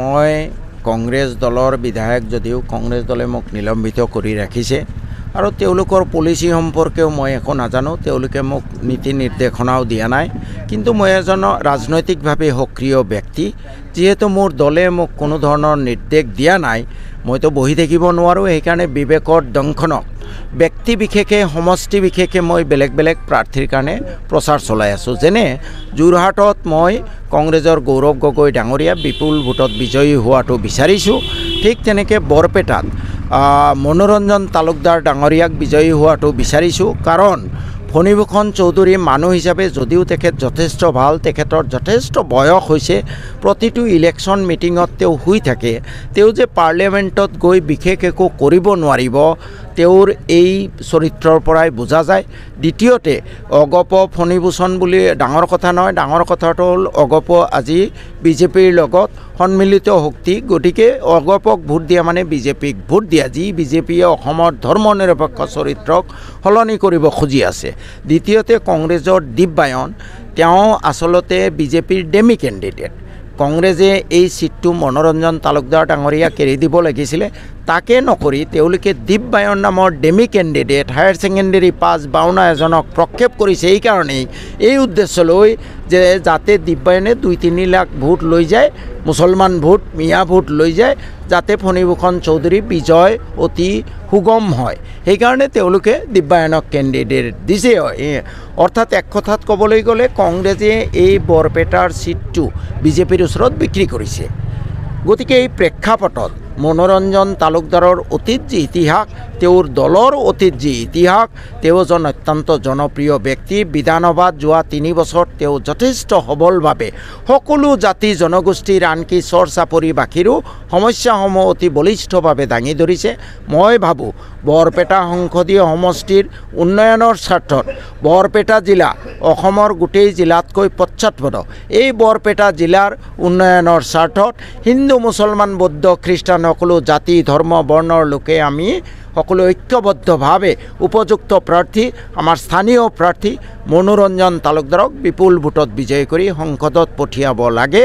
মই কংগ্ৰেছ দলৰ বিধায়ক যদিও কংগ্ৰেছ দলে মোক নিলম্বিত কৰি ৰাখিছে আৰু তেওঁলোকৰ পলিচি সম্পৰ্কেও মই একো নাজানো তেওঁলোকে মোক নীতি নিৰ্দেশনাও দিয়া নাই কিন্তু মই এজন ৰাজনৈতিকভাৱে সক্ৰিয় ব্যক্তি যিহেতু মোৰ দলে মোক কোনো ধৰণৰ নিৰ্দেশ দিয়া নাই মইতো বহি থাকিব নোৱাৰোঁ সেইকাৰণে বিবেকৰ দংশনক ব্যক্তি বিশেষে সমষ্টি বিশেষে মই বেলেগ বেলেগ প্ৰাৰ্থীৰ কাৰণে প্ৰচাৰ চলাই আছোঁ যেনে যোৰহাটত মই কংগ্ৰেছৰ গৌৰৱ গগৈ ডাঙৰীয়া বিপুল ভোটত বিজয়ী হোৱাটো বিচাৰিছোঁ ঠিক তেনেকৈ বৰপেটাত মনোৰঞ্জন তালুকদাৰ ডাঙৰীয়াক বিজয়ী হোৱাটো বিচাৰিছোঁ কাৰণ ফণীভূষণ চৌধুৰী মানুহ হিচাপে যদিও তেখেত যথেষ্ট ভাল তেখেতৰ যথেষ্ট বয়স হৈছে প্ৰতিটো ইলেকশ্যন মিটিঙত তেওঁ শুই থাকে তেওঁ যে পাৰ্লিয়ামেণ্টত গৈ বিশেষ একো কৰিব নোৱাৰিব তেওঁৰ এই চৰিত্ৰৰ পৰাই বুজা যায় দ্বিতীয়তে অগপ ফণীভূষণ বুলি ডাঙৰ কথা নহয় ডাঙৰ কথাটো হ'ল অগপ আজি বিজেপিৰ লগত সন্মিলিত শক্তি গতিকে অগপক ভোট দিয়া মানে বিজেপিক ভোট দিয়া যি বিজেপিয়ে অসমৰ ধৰ্ম নিৰপেক্ষ চৰিত্ৰক সলনি কৰিব খুজি আছে দ্বিতীয়তে কংগ্ৰেছৰ দীপবায়ন তেওঁ আচলতে বিজেপিৰ ডেমি কেণ্ডিডেট কংগ্ৰেছে এই ছিটটো মনোৰঞ্জন তালুকদাৰ ডাঙৰীয়া কেৰি দিব লাগিছিলে তাকে নকৰি তেওঁলোকে দীপবায়ন নামৰ dummy candidate higher secondary pass বাওনা এজনক প্ৰক্ষেপ কৰিছে এইকাৰণেই এই উদ্দেশ্যলৈ যে যাতে দীপবায়নে দুই তিনি লাখ ভোট লৈ যায় মুছলমান ভোট মিয়া ভোট লৈ যায় যাতে ফণীভূষণ চৌধুৰীৰ বিজয় অতি সুগম হয় সেইকাৰণে তেওঁলোকে দিব্যায়নক কেণ্ডিডেট দিছে অৰ্থাৎ এক কথাত ক'বলৈ গ'লে কংগ্ৰেছে এই বৰপেটাৰ ছিটটো বিজেপিৰ ওচৰত বিক্ৰী কৰিছে গতিকে এই প্ৰেক্ষাপটত মনোৰঞ্জন তালুকদাৰৰ অতীত যি ইতিহাস তেওঁৰ দলৰ অতীত যি ইতিহাস তেওঁ এজন অত্যন্ত জনপ্ৰিয় ব্যক্তি বিধানসভাত যোৱা তিনি বছৰ তেওঁ যথেষ্ট সবলভাৱে সকলো জাতি জনগোষ্ঠীৰ আনকি চৰ্চা পৰিবাসীৰো সমস্যাসমূহ অতি বলিষ্ঠভাৱে দাঙি ধৰিছে মই ভাবোঁ বৰপেটা সংসদীয় সমষ্টিৰ উন্নয়নৰ স্বাৰ্থত বৰপেটা জিলা অসমৰ গোটেই জিলাতকৈ পশ্চাৎপদ এই বৰপেটা জিলাৰ উন্নয়নৰ স্বাৰ্থত হিন্দু মুছলমান বৌদ্ধ খ্ৰীষ্টান সকলো জাতি ধৰ্ম বৰ্ণৰ লোকে আমি সকলো ঐক্যবদ্ধভাৱে উপযুক্ত প্ৰাৰ্থী আমাৰ স্থানীয় প্ৰাৰ্থী মনোৰঞ্জন তালুকদাৰক বিপুল ভোটত বিজয় কৰি সংসদত পঠিয়াব লাগে